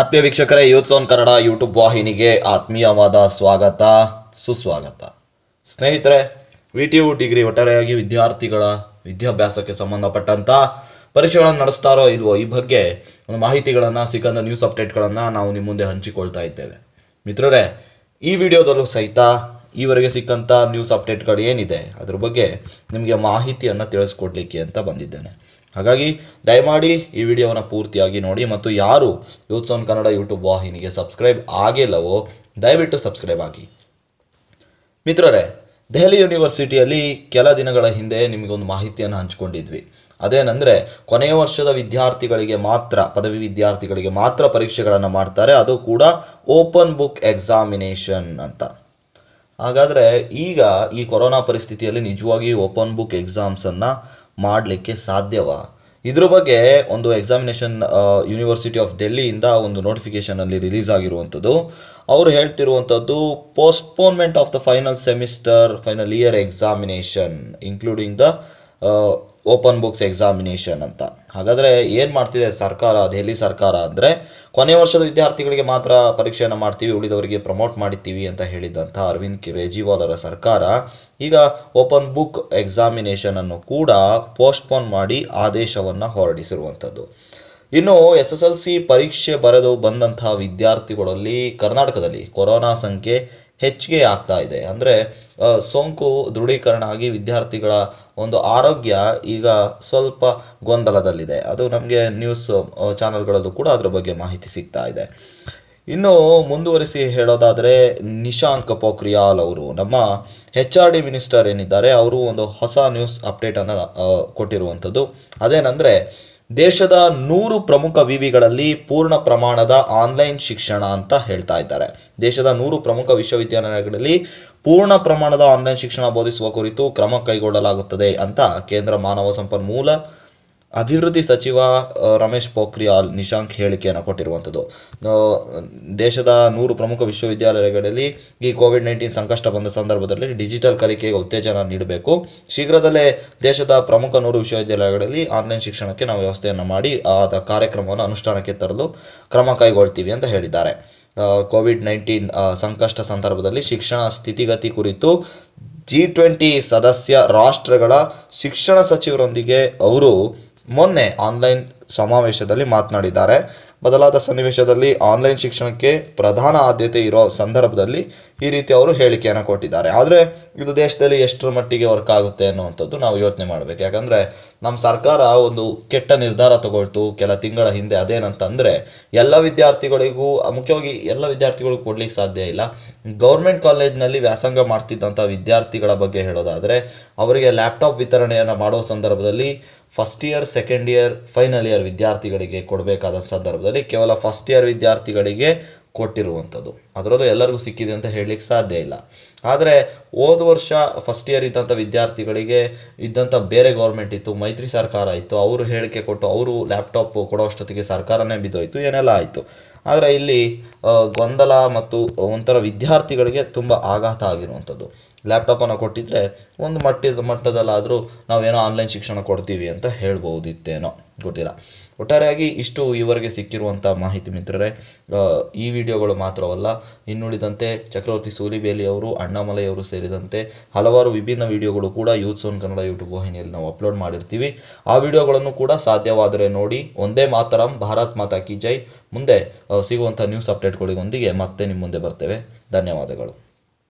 ಆತ್ಮೀಯ ವೀಕ್ಷಕರೇ youths on Kannada YouTube ವಾಹಿನಿಗೆ ಆತ್ಮೀಯವಾದ ಸ್ವಾಗತ ಸುಸ್ವಾಗತ ಸ್ನೇಹಿತರೆ ವಿ ಟಿ ಯು ಡಿಗ್ರಿ ಒಟ್ಟಾರೆಯಾಗಿ ವಿದ್ಯಾರ್ಥಿಗಳ ವಿದ್ಯಾಭ್ಯಾಸಕ್ಕೆ ಸಂಬಂಧಪಟ್ಟಂಥ ಪರೀಕ್ಷೆಗಳನ್ನು ನಡೆಸ್ತಾರೋ ಇಲ್ವೋ ಈ ಬಗ್ಗೆ ಒಂದು ಮಾಹಿತಿಗಳನ್ನು ಸಿಕ್ಕಂಥ ನ್ಯೂಸ್ ಅಪ್ಡೇಟ್ಗಳನ್ನು ನಾವು ನಿಮ್ಮ ಮುಂದೆ ಹಂಚಿಕೊಳ್ತಾ ಇದ್ದೇವೆ ಮಿತ್ರರೇ ಈ ವಿಡಿಯೋದಲ್ಲೂ ಸಹಿತ ಈವರೆಗೆ ಸಿಕ್ಕಂಥ ನ್ಯೂಸ್ ಅಪ್ಡೇಟ್ಗಳು ಏನಿದೆ ಅದ್ರ ಬಗ್ಗೆ ನಿಮಗೆ ಮಾಹಿತಿಯನ್ನು ತಿಳಿಸ್ಕೊಡ್ಲಿಕ್ಕೆ ಅಂತ ಬಂದಿದ್ದೇನೆ ಹಾಗಾಗಿ ದಯಮಾಡಿ ಈ ವಿಡಿಯೋವನ್ನು ಪೂರ್ತಿಯಾಗಿ ನೋಡಿ ಮತ್ತು ಯಾರು ಯೂತ್ಸ್ ಆನ್ ಕನ್ನಡ ಯೂಟ್ಯೂಬ್ ವಾಹಿನಿಗೆ ಸಬ್ಸ್ಕ್ರೈಬ್ ಆಗಿಲ್ಲವೋ ದಯವಿಟ್ಟು ಸಬ್ಸ್ಕ್ರೈಬ್ ಆಗಿ ಮಿತ್ರರೇ ದೆಹಲಿ ಯೂನಿವರ್ಸಿಟಿಯಲ್ಲಿ ಕೆಲ ದಿನಗಳ ಹಿಂದೆ ನಿಮಗೊಂದು ಮಾಹಿತಿಯನ್ನು ಹಂಚಿಕೊಂಡಿದ್ವಿ ಅದೇನೆಂದರೆ ಕೊನೆಯ ವರ್ಷದ ವಿದ್ಯಾರ್ಥಿಗಳಿಗೆ ಮಾತ್ರ ಪದವಿ ವಿದ್ಯಾರ್ಥಿಗಳಿಗೆ ಮಾತ್ರ ಪರೀಕ್ಷೆಗಳನ್ನು ಮಾಡ್ತಾರೆ ಅದು ಕೂಡ ಓಪನ್ ಬುಕ್ ಎಕ್ಸಾಮಿನೇಷನ್ ಅಂತ ಹಾಗಾದರೆ ಈಗ ಈ ಕೊರೋನಾ ಪರಿಸ್ಥಿತಿಯಲ್ಲಿ ನಿಜವಾಗಿ ಓಪನ್ ಬುಕ್ ಎಕ್ಸಾಮ್ಸನ್ನು ಮಾಡಲಿಕ್ಕೆ ಸಾಧ್ಯವ ಇದ್ರ ಬಗ್ಗೆ ಒಂದು ಎಕ್ಸಾಮಿನೇಷನ್ ಯೂನಿವರ್ಸಿಟಿ ಆಫ್ ಡೆಲ್ಲಿಯಿಂದ ಒಂದು ನೋಟಿಫಿಕೇಷನಲ್ಲಿ ರಿಲೀಸ್ ಆಗಿರುವಂಥದ್ದು ಅವರು ಹೇಳ್ತಿರುವಂಥದ್ದು postponement of the final semester final year examination including the open books examination ಅಂತ ಹಾಗಾದರೆ ಏನು ಮಾಡ್ತಿದೆ ಸರ್ಕಾರ ದೆಹಲಿ ಸರ್ಕಾರ ಅಂದರೆ ಕೊನೆ ವರ್ಷದ ವಿದ್ಯಾರ್ಥಿಗಳಿಗೆ ಮಾತ್ರ ಪರೀಕ್ಷೆಯನ್ನು ಮಾಡ್ತೀವಿ ಉಳಿದವರಿಗೆ ಪ್ರಮೋಟ್ ಮಾಡ್ತೀವಿ ಅಂತ ಹೇಳಿದಂಥ ಅರವಿಂದ್ ಕೇಜ್ರಿವಾಲ್ ಅವರ ಸರ್ಕಾರ ಈಗ ಓಪನ್ ಬುಕ್ ಎಕ್ಸಾಮಿನೇಷನನ್ನು ಕೂಡ ಪೋಸ್ಟ್ಪೋನ್ ಮಾಡಿ ಆದೇಶವನ್ನು ಹೊರಡಿಸಿರುವಂಥದ್ದು ಇನ್ನು ಎಸ್ ಎಸ್ ಎಲ್ ಸಿ ಪರೀಕ್ಷೆ ಬರೆದು ಬಂದಂತಹ ವಿದ್ಯಾರ್ಥಿಗಳಲ್ಲಿ ಕರ್ನಾಟಕದಲ್ಲಿ ಕೊರೋನಾ ಸಂಖ್ಯೆ ಹೆಚ್ಚಿಗೆ ಆಗ್ತಾ ಇದೆ ಅಂದರೆ ಸೋಂಕು ದೃಢೀಕರಣ ಆಗಿ ವಿದ್ಯಾರ್ಥಿಗಳ ಒಂದು ಆರೋಗ್ಯ ಈಗ ಸ್ವಲ್ಪ ಗೊಂದಲದಲ್ಲಿದೆ ಅದು ನಮಗೆ ನ್ಯೂಸ್ ಚಾನಲ್ಗಳಲ್ಲೂ ಕೂಡ ಅದರ ಬಗ್ಗೆ ಮಾಹಿತಿ ಸಿಗ್ತಾ ಇದೆ ಇನ್ನು ಮುಂದುವರಿಸಿ ಹೇಳೋದಾದರೆ ನಿಶಾಂಕ್ ಪೋಖ್ರಿಯಾಲ್ ಅವರು ನಮ್ಮ ಹೆಚ್ ಆರ್ ಡಿ ಮಿನಿಸ್ಟರ್ ಏನಿದ್ದಾರೆ ಅವರು ಒಂದು ಹೊಸ ನ್ಯೂಸ್ ಅಪ್ಡೇಟನ್ನು ಕೊಟ್ಟಿರುವಂಥದ್ದು ಅದೇನೆಂದರೆ ದೇಶದ ನೂರು ಪ್ರಮುಖ ವಿವಿಗಳಲ್ಲಿ ಪೂರ್ಣ ಪ್ರಮಾಣದ ಆನ್ಲೈನ್ ಶಿಕ್ಷಣ ಅಂತ ಹೇಳ್ತಾ ಇದ್ದಾರೆ ದೇಶದ ನೂರು ಪ್ರಮುಖ ವಿಶ್ವವಿದ್ಯಾಲಯಗಳಲ್ಲಿ ಪೂರ್ಣ ಪ್ರಮಾಣದ ಆನ್ಲೈನ್ ಶಿಕ್ಷಣ ಬೋಧಿಸುವ ಕುರಿತು ಕ್ರಮ ಕೈಗೊಳ್ಳಲಾಗುತ್ತದೆ ಅಂತ ಕೇಂದ್ರ ಮಾನವ ಸಂಪನ್ಮೂಲ ಅಭಿವೃದ್ಧಿ ಸಚಿವ ರಮೇಶ್ ಪೋಖ್ರಿಯಾಲ್ ನಿಶಾಂಕ್ ಹೇಳಿಕೆಯನ್ನು ಕೊಟ್ಟಿರುವಂಥದ್ದು ದೇಶದ ನೂರು ಪ್ರಮುಖ ವಿಶ್ವವಿದ್ಯಾಲಯಗಳಲ್ಲಿ ಈ ಕೋವಿಡ್ ನೈನ್ಟೀನ್ ಸಂಕಷ್ಟ ಬಂದ ಸಂದರ್ಭದಲ್ಲಿ ಡಿಜಿಟಲ್ ಕಲಿಕೆಗೆ ಉತ್ತೇಜನ ನೀಡಬೇಕು ಶೀಘ್ರದಲ್ಲೇ ದೇಶದ ಪ್ರಮುಖ ನೂರು ವಿಶ್ವವಿದ್ಯಾಲಯಗಳಲ್ಲಿ ಆನ್ಲೈನ್ ಶಿಕ್ಷಣಕ್ಕೆ ನಾವು ವ್ಯವಸ್ಥೆಯನ್ನು ಮಾಡಿ ಆ ಕಾರ್ಯಕ್ರಮವನ್ನು ಅನುಷ್ಠಾನಕ್ಕೆ ತರಲು ಕ್ರಮ ಕೈಗೊಳ್ತೀವಿ ಅಂತ ಹೇಳಿದ್ದಾರೆ ಕೋವಿಡ್ ನೈನ್ಟೀನ್ ಸಂಕಷ್ಟ ಸಂದರ್ಭದಲ್ಲಿ ಶಿಕ್ಷಣ ಸ್ಥಿತಿಗತಿ ಕುರಿತು ಜಿ ಟ್ವೆಂಟಿ ಸದಸ್ಯ ರಾಷ್ಟ್ರಗಳ ಶಿಕ್ಷಣ ಸಚಿವರೊಂದಿಗೆ ಅವರು ಮೊನ್ನೆ ಆನ್ಲೈನ್ ಸಮಾವೇಶದಲ್ಲಿ ಮಾತನಾಡಿದ್ದಾರೆ ಬದಲಾದ ಸನ್ನಿವೇಶದಲ್ಲಿ ಆನ್ಲೈನ್ ಶಿಕ್ಷಣಕ್ಕೆ ಪ್ರಧಾನ ಆದ್ಯತೆ ಇರೋ ಸಂದರ್ಭದಲ್ಲಿ ಈ ರೀತಿ ಅವರು ಹೇಳಿಕೆಯನ್ನು ಕೊಟ್ಟಿದ್ದಾರೆ ಆದರೆ ಇದು ದೇಶದಲ್ಲಿ ಎಷ್ಟರ ಮಟ್ಟಿಗೆ ವರ್ಕ್ ಆಗುತ್ತೆ ಅನ್ನುವಂಥದ್ದು ನಾವು ಯೋಚನೆ ಮಾಡಬೇಕು ಯಾಕಂದರೆ ನಮ್ಮ ಸರ್ಕಾರ ಒಂದು ಕೆಟ್ಟ ನಿರ್ಧಾರ ತಗೊಳ್ತು ಕೆಲ ತಿಂಗಳ ಹಿಂದೆ ಅದೇನಂತಂದರೆ ಎಲ್ಲ ವಿದ್ಯಾರ್ಥಿಗಳಿಗೂ ಮುಖ್ಯವಾಗಿ ಎಲ್ಲ ವಿದ್ಯಾರ್ಥಿಗಳಿಗೂ ಕೊಡಲಿಕ್ಕೆ ಸಾಧ್ಯ ಇಲ್ಲ ಗೌರ್ಮೆಂಟ್ ಕಾಲೇಜ್ನಲ್ಲಿ ವ್ಯಾಸಂಗ ಮಾಡ್ತಿದ್ದಂಥ ವಿದ್ಯಾರ್ಥಿಗಳ ಬಗ್ಗೆ ಹೇಳೋದಾದರೆ ಅವರಿಗೆ ಲ್ಯಾಪ್ಟಾಪ್ ವಿತರಣೆಯನ್ನು ಮಾಡೋ ಸಂದರ್ಭದಲ್ಲಿ first year second year final year ವಿದ್ಯಾರ್ಥಿಗಳಿಗೆ ಕೊಡಬೇಕಾದ ಸಂದರ್ಭದಲ್ಲಿ ಕೇವಲ ಫಸ್ಟ್ ಇಯರ್ ವಿದ್ಯಾರ್ಥಿಗಳಿಗೆ ಕೊಟ್ಟಿರುವಂಥದ್ದು ಅದರಲ್ಲೂ ಎಲ್ಲರಿಗೂ ಸಿಕ್ಕಿದೆ ಅಂತ ಹೇಳಲಿಕ್ಕೆ ಸಾಧ್ಯ ಇಲ್ಲ ಆದರೆ ಹೋದ ವರ್ಷ ಫಸ್ಟ್ ಇಯರ್ ಇದ್ದಂಥ ವಿದ್ಯಾರ್ಥಿಗಳಿಗೆ ಇದ್ದಂಥ ಬೇರೆ ಗೌರ್ಮೆಂಟ್ ಇತ್ತು ಮೈತ್ರಿ ಸರ್ಕಾರ ಇತ್ತು ಅವರು ಹೇಳಿಕೆ ಕೊಟ್ಟು ಅವರು ಲ್ಯಾಪ್ಟಾಪ್ ಕೊಡೋ ಅಷ್ಟೊತ್ತಿಗೆ ಸರ್ಕಾರನೇ ಬಿದ್ದೋಯಿತು ಏನೆಲ್ಲ ಆಯಿತು ಆದರೆ ಇಲ್ಲಿ ಗೊಂದಲ ಮತ್ತು ಒಂಥರ ವಿದ್ಯಾರ್ಥಿಗಳಿಗೆ ತುಂಬ ಆಘಾತ ಆಗಿರುವಂಥದ್ದು ಲ್ಯಾಪ್ಟಾಪನ್ನು ಕೊಟ್ಟಿದ್ದರೆ ಒಂದು ಮಟ್ಟದ ಮಟ್ಟದಲ್ಲಾದರೂ ನಾವೇನೋ ಆನ್ಲೈನ್ ಶಿಕ್ಷಣ ಕೊಡ್ತೀವಿ ಅಂತ ಹೇಳ್ಬೋದಿತ್ತೇನೋ ಗೊತ್ತಿಲ್ಲ ಒಟ್ಟಾರೆಯಾಗಿ ಇಷ್ಟು ಈವರೆಗೆ ಸಿಕ್ಕಿರುವಂಥ ಮಾಹಿತಿ ಮಿತ್ರರೇ ಈ ವಿಡಿಯೋಗಳು ಮಾತ್ರವಲ್ಲ ಇನ್ನುಳಿದಂತೆ ಚಕ್ರವರ್ತಿ ಸೂಲಿಬೇಲಿ ಅವರು ಅಣ್ಣಾಮಲೈ ಅವರು ಸೇರಿದಂತೆ ಹಲವಾರು ವಿಭಿನ್ನ ವಿಡಿಯೋಗಳು ಕೂಡ ಯೂತ್ ಸೋನ್ ಕನ್ನಡ ಯೂಟ್ಯೂಬ್ ವಾಹಿನಿಯಲ್ಲಿ ನಾವು ಅಪ್ಲೋಡ್ ಮಾಡಿರ್ತೀವಿ ಆ ವಿಡಿಯೋಗಳನ್ನು ಕೂಡ ಸಾಧ್ಯವಾದರೆ ನೋಡಿ ಒಂದೇ ಮಾತರಂ ಭಾರತ್ ಮಾತಾ ಕಿ ಜೈ ಮುಂದೆ ಸಿಗುವಂಥ ನ್ಯೂಸ್ ಅಪ್ಡೇಟ್ಗಳಿಗೊಂದಿಗೆ ಮತ್ತೆ ನಿಮ್ಮ ಮುಂದೆ ಬರ್ತೇವೆ ಧನ್ಯವಾದಗಳು